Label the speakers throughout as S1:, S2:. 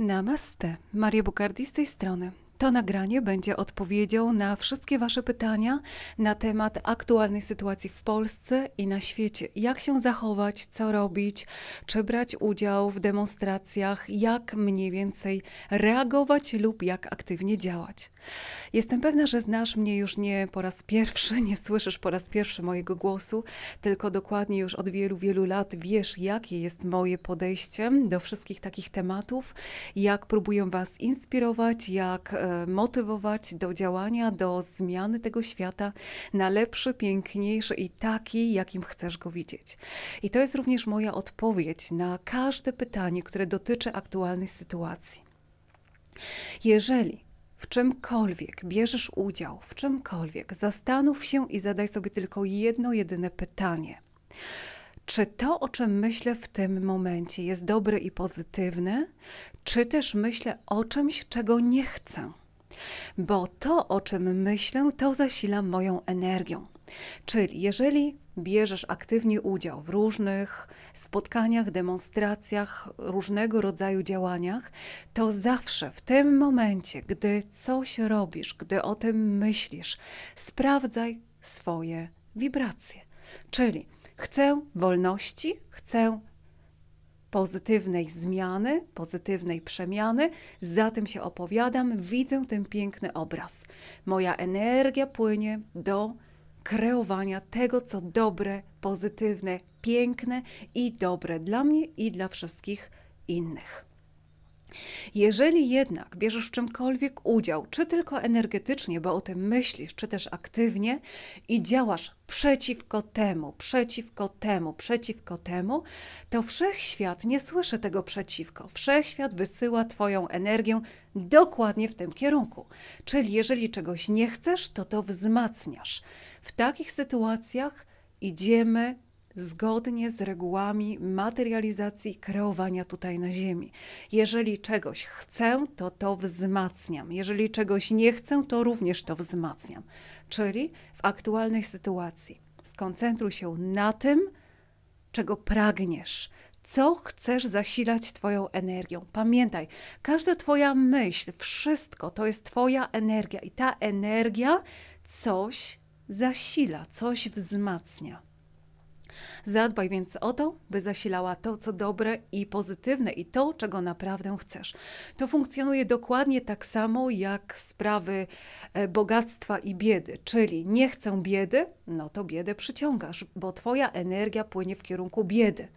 S1: Namaste, Maria Bukardi z tej strony. To nagranie będzie odpowiedzią na wszystkie Wasze pytania na temat aktualnej sytuacji w Polsce i na świecie. Jak się zachować, co robić, czy brać udział w demonstracjach, jak mniej więcej reagować lub jak aktywnie działać. Jestem pewna, że znasz mnie już nie po raz pierwszy, nie słyszysz po raz pierwszy mojego głosu, tylko dokładnie już od wielu, wielu lat wiesz, jakie jest moje podejście do wszystkich takich tematów, jak próbuję Was inspirować, jak e, motywować do działania, do zmiany tego świata na lepszy, piękniejszy i taki, jakim chcesz go widzieć. I to jest również moja odpowiedź na każde pytanie, które dotyczy aktualnej sytuacji. Jeżeli w czymkolwiek bierzesz udział, w czymkolwiek, zastanów się i zadaj sobie tylko jedno, jedyne pytanie. Czy to, o czym myślę w tym momencie, jest dobre i pozytywne, czy też myślę o czymś, czego nie chcę? bo to, o czym myślę, to zasila moją energią. Czyli jeżeli bierzesz aktywnie udział w różnych spotkaniach, demonstracjach, różnego rodzaju działaniach, to zawsze w tym momencie, gdy coś robisz, gdy o tym myślisz, sprawdzaj swoje wibracje. Czyli chcę wolności, chcę pozytywnej zmiany, pozytywnej przemiany. Za tym się opowiadam, widzę ten piękny obraz. Moja energia płynie do kreowania tego, co dobre, pozytywne, piękne i dobre dla mnie i dla wszystkich innych. Jeżeli jednak bierzesz w czymkolwiek udział, czy tylko energetycznie, bo o tym myślisz, czy też aktywnie i działasz przeciwko temu, przeciwko temu, przeciwko temu, to wszechświat nie słyszy tego przeciwko. Wszechświat wysyła Twoją energię dokładnie w tym kierunku. Czyli jeżeli czegoś nie chcesz, to to wzmacniasz. W takich sytuacjach idziemy zgodnie z regułami materializacji kreowania tutaj na Ziemi. Jeżeli czegoś chcę, to to wzmacniam. Jeżeli czegoś nie chcę, to również to wzmacniam. Czyli w aktualnej sytuacji skoncentruj się na tym, czego pragniesz. Co chcesz zasilać Twoją energią? Pamiętaj, każda Twoja myśl, wszystko to jest Twoja energia, i ta energia coś zasila, coś wzmacnia. Zadbaj więc o to, by zasilała to, co dobre i pozytywne i to, czego naprawdę chcesz. To funkcjonuje dokładnie tak samo jak sprawy e, bogactwa i biedy, czyli nie chcę biedy, no to biedę przyciągasz, bo twoja energia płynie w kierunku biedy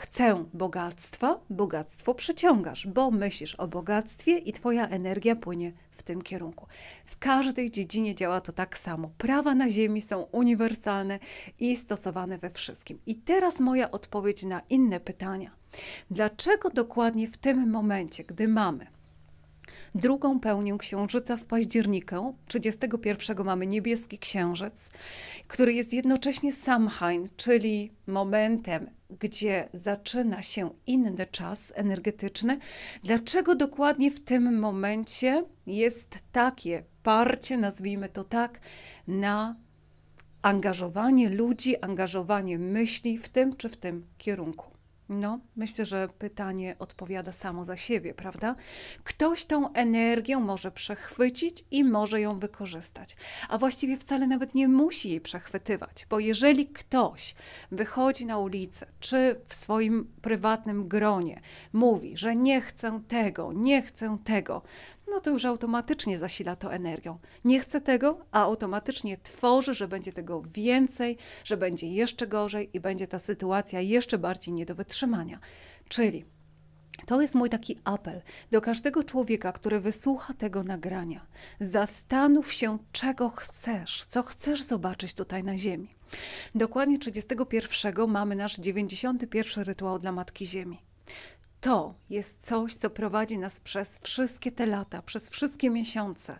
S1: chcę bogactwa, bogactwo przyciągasz, bo myślisz o bogactwie i Twoja energia płynie w tym kierunku. W każdej dziedzinie działa to tak samo. Prawa na Ziemi są uniwersalne i stosowane we wszystkim. I teraz moja odpowiedź na inne pytania. Dlaczego dokładnie w tym momencie, gdy mamy drugą pełnią księżyca w październiku. 31 mamy niebieski księżyc, który jest jednocześnie Samhain, czyli momentem gdzie zaczyna się inny czas energetyczny. Dlaczego dokładnie w tym momencie jest takie parcie, nazwijmy to tak, na angażowanie ludzi, angażowanie myśli w tym czy w tym kierunku? No, myślę, że pytanie odpowiada samo za siebie, prawda? Ktoś tą energię może przechwycić i może ją wykorzystać, a właściwie wcale nawet nie musi jej przechwytywać, bo jeżeli ktoś wychodzi na ulicę czy w swoim prywatnym gronie mówi, że nie chcę tego, nie chcę tego, no to już automatycznie zasila to energią. Nie chce tego, a automatycznie tworzy, że będzie tego więcej, że będzie jeszcze gorzej i będzie ta sytuacja jeszcze bardziej nie do wytrzymania. Czyli to jest mój taki apel do każdego człowieka, który wysłucha tego nagrania. Zastanów się, czego chcesz, co chcesz zobaczyć tutaj na Ziemi. Dokładnie 31 mamy nasz 91 rytuał dla Matki Ziemi to jest coś, co prowadzi nas przez wszystkie te lata, przez wszystkie miesiące,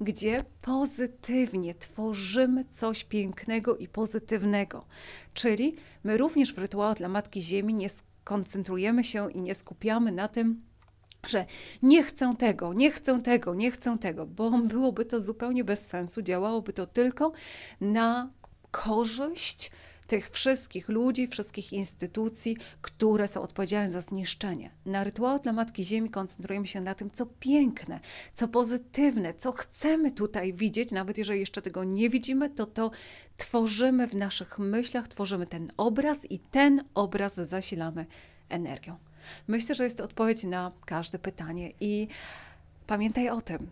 S1: gdzie pozytywnie tworzymy coś pięknego i pozytywnego. Czyli my również w rytuałach dla Matki Ziemi nie skoncentrujemy się i nie skupiamy na tym, że nie chcę tego, nie chcę tego, nie chcę tego, bo byłoby to zupełnie bez sensu, działałoby to tylko na korzyść tych wszystkich ludzi, wszystkich instytucji, które są odpowiedzialne za zniszczenie. Na rytuałach dla Matki Ziemi koncentrujemy się na tym, co piękne, co pozytywne, co chcemy tutaj widzieć, nawet jeżeli jeszcze tego nie widzimy, to to tworzymy w naszych myślach, tworzymy ten obraz i ten obraz zasilamy energią. Myślę, że jest to odpowiedź na każde pytanie i pamiętaj o tym,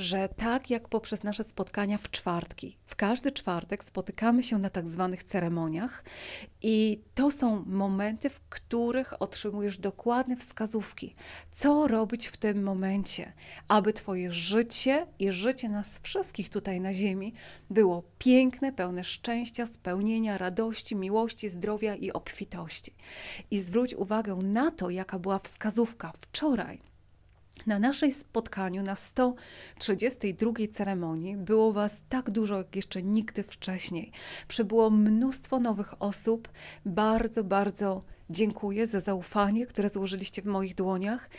S1: że tak jak poprzez nasze spotkania w czwartki, w każdy czwartek spotykamy się na tak zwanych ceremoniach i to są momenty, w których otrzymujesz dokładne wskazówki, co robić w tym momencie, aby Twoje życie i życie nas wszystkich tutaj na Ziemi było piękne, pełne szczęścia, spełnienia, radości, miłości, zdrowia i obfitości. I zwróć uwagę na to, jaka była wskazówka wczoraj na naszej spotkaniu, na 132 ceremonii, było Was tak dużo jak jeszcze nigdy wcześniej. Przybyło mnóstwo nowych osób. Bardzo, bardzo dziękuję za zaufanie, które złożyliście w moich dłoniach.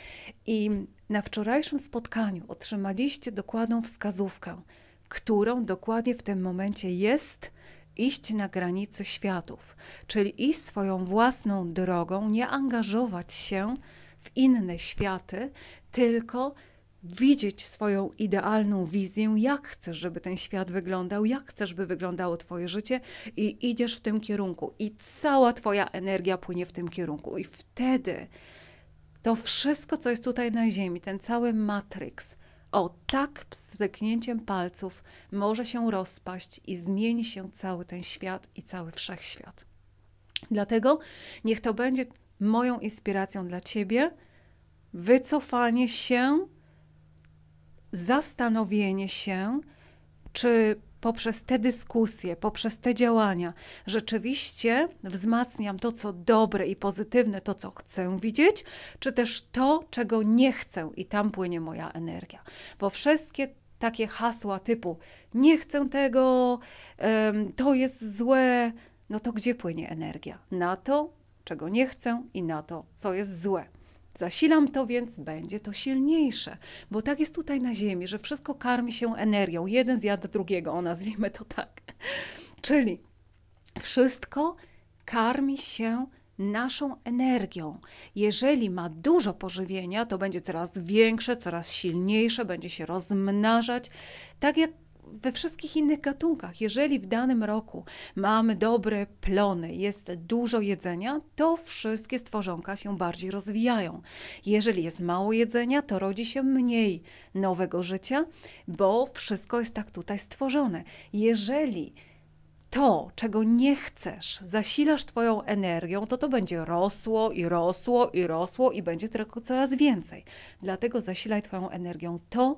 S1: I na wczorajszym spotkaniu otrzymaliście dokładną wskazówkę, którą dokładnie w tym momencie jest iść na granicy światów, czyli iść swoją własną drogą, nie angażować się w inne światy, tylko widzieć swoją idealną wizję, jak chcesz, żeby ten świat wyglądał, jak chcesz, by wyglądało Twoje życie, i idziesz w tym kierunku, i cała Twoja energia płynie w tym kierunku, i wtedy to wszystko, co jest tutaj na Ziemi, ten cały matrix, o tak styknięciem palców może się rozpaść i zmieni się cały ten świat i cały wszechświat. Dlatego niech to będzie moją inspiracją dla Ciebie wycofanie się, zastanowienie się, czy poprzez te dyskusje, poprzez te działania rzeczywiście wzmacniam to, co dobre i pozytywne, to, co chcę widzieć, czy też to, czego nie chcę i tam płynie moja energia. Bo wszystkie takie hasła typu nie chcę tego, to jest złe, no to gdzie płynie energia? Na to, czego nie chcę i na to, co jest złe. Zasilam to, więc będzie to silniejsze. Bo tak jest tutaj na Ziemi, że wszystko karmi się energią. Jeden zjada drugiego, o nazwijmy to tak. Czyli wszystko karmi się naszą energią. Jeżeli ma dużo pożywienia, to będzie coraz większe, coraz silniejsze, będzie się rozmnażać, tak jak we wszystkich innych gatunkach. Jeżeli w danym roku mamy dobre plony, jest dużo jedzenia, to wszystkie stworzonka się bardziej rozwijają. Jeżeli jest mało jedzenia, to rodzi się mniej nowego życia, bo wszystko jest tak tutaj stworzone. Jeżeli to, czego nie chcesz, zasilasz Twoją energią, to to będzie rosło i rosło i rosło i będzie tylko coraz więcej. Dlatego zasilaj Twoją energią to,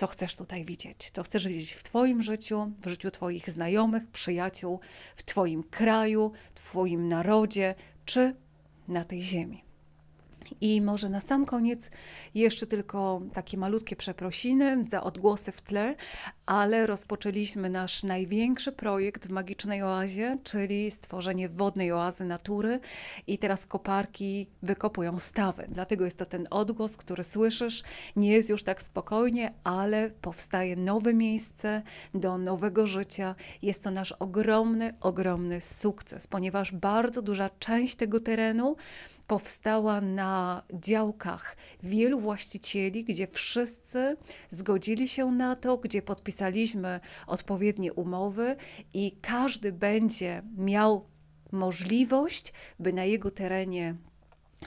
S1: co chcesz tutaj widzieć, co chcesz widzieć w Twoim życiu, w życiu Twoich znajomych, przyjaciół, w Twoim kraju, Twoim narodzie czy na tej ziemi. I może na sam koniec jeszcze tylko takie malutkie przeprosiny za odgłosy w tle, ale rozpoczęliśmy nasz największy projekt w Magicznej Oazie, czyli stworzenie wodnej oazy natury i teraz koparki wykopują stawy. Dlatego jest to ten odgłos, który słyszysz. Nie jest już tak spokojnie, ale powstaje nowe miejsce do nowego życia. Jest to nasz ogromny, ogromny sukces, ponieważ bardzo duża część tego terenu powstała na działkach wielu właścicieli, gdzie wszyscy zgodzili się na to, gdzie podpisali podpisaliśmy odpowiednie umowy i każdy będzie miał możliwość, by na jego terenie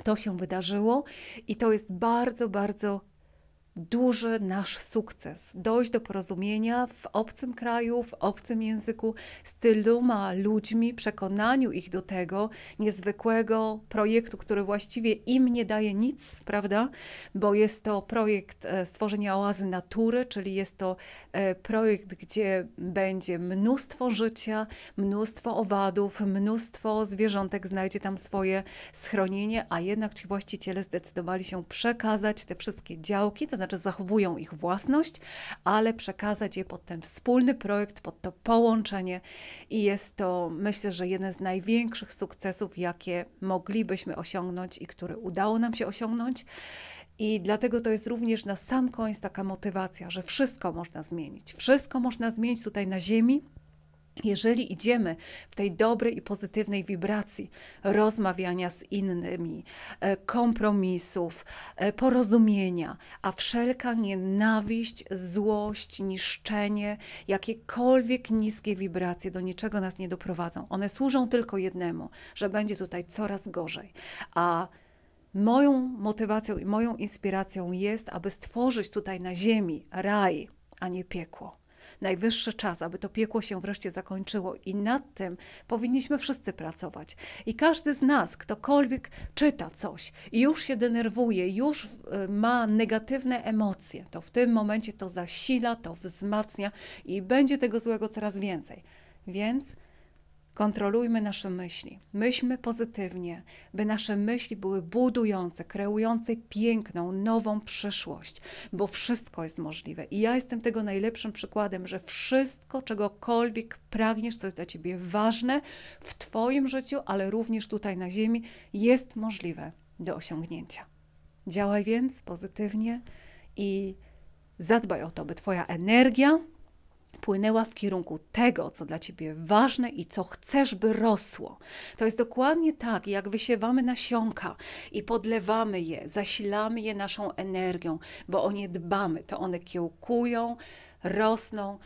S1: to się wydarzyło i to jest bardzo, bardzo duży nasz sukces. Dojść do porozumienia w obcym kraju, w obcym języku, z tyloma ludźmi, przekonaniu ich do tego niezwykłego projektu, który właściwie im nie daje nic, prawda? Bo jest to projekt e, stworzenia oazy natury, czyli jest to e, projekt, gdzie będzie mnóstwo życia, mnóstwo owadów, mnóstwo zwierzątek znajdzie tam swoje schronienie, a jednak ci właściciele zdecydowali się przekazać te wszystkie działki, to znaczy zachowują ich własność, ale przekazać je pod ten wspólny projekt, pod to połączenie i jest to, myślę, że jeden z największych sukcesów, jakie moglibyśmy osiągnąć i który udało nam się osiągnąć. I dlatego to jest również na sam koniec taka motywacja, że wszystko można zmienić. Wszystko można zmienić tutaj na Ziemi, jeżeli idziemy w tej dobrej i pozytywnej wibracji rozmawiania z innymi, e, kompromisów, e, porozumienia, a wszelka nienawiść, złość, niszczenie, jakiekolwiek niskie wibracje do niczego nas nie doprowadzą. One służą tylko jednemu, że będzie tutaj coraz gorzej. A moją motywacją i moją inspiracją jest, aby stworzyć tutaj na Ziemi raj, a nie piekło najwyższy czas, aby to piekło się wreszcie zakończyło i nad tym powinniśmy wszyscy pracować. I każdy z nas, ktokolwiek czyta coś i już się denerwuje, już y, ma negatywne emocje, to w tym momencie to zasila, to wzmacnia i będzie tego złego coraz więcej. Więc Kontrolujmy nasze myśli. Myślmy pozytywnie, by nasze myśli były budujące, kreujące piękną, nową przyszłość, bo wszystko jest możliwe. I ja jestem tego najlepszym przykładem, że wszystko, czegokolwiek pragniesz, co jest dla ciebie ważne w Twoim życiu, ale również tutaj na Ziemi, jest możliwe do osiągnięcia. Działaj więc pozytywnie i zadbaj o to, by Twoja energia, płynęła w kierunku tego, co dla ciebie ważne i co chcesz, by rosło. To jest dokładnie tak, jak wysiewamy nasionka i podlewamy je, zasilamy je naszą energią, bo o nie dbamy. To one kiełkują, rosną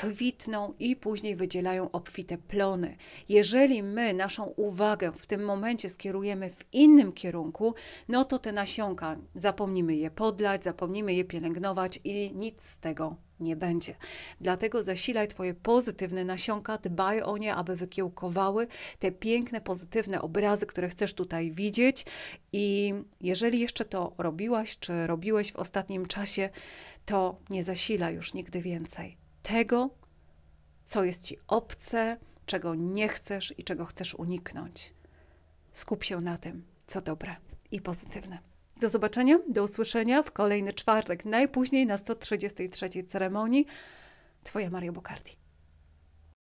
S1: kwitną i później wydzielają obfite plony. Jeżeli my naszą uwagę w tym momencie skierujemy w innym kierunku, no to te nasionka zapomnimy je podlać, zapomnimy je pielęgnować i nic z tego nie będzie. Dlatego zasilaj Twoje pozytywne nasionka, dbaj o nie, aby wykiełkowały te piękne, pozytywne obrazy, które chcesz tutaj widzieć. I jeżeli jeszcze to robiłaś, czy robiłeś w ostatnim czasie, to nie zasila już nigdy więcej tego, co jest Ci obce, czego nie chcesz i czego chcesz uniknąć. Skup się na tym, co dobre i pozytywne. Do zobaczenia, do usłyszenia w kolejny czwartek, najpóźniej na 133 ceremonii. Twoja Maria Bokardi.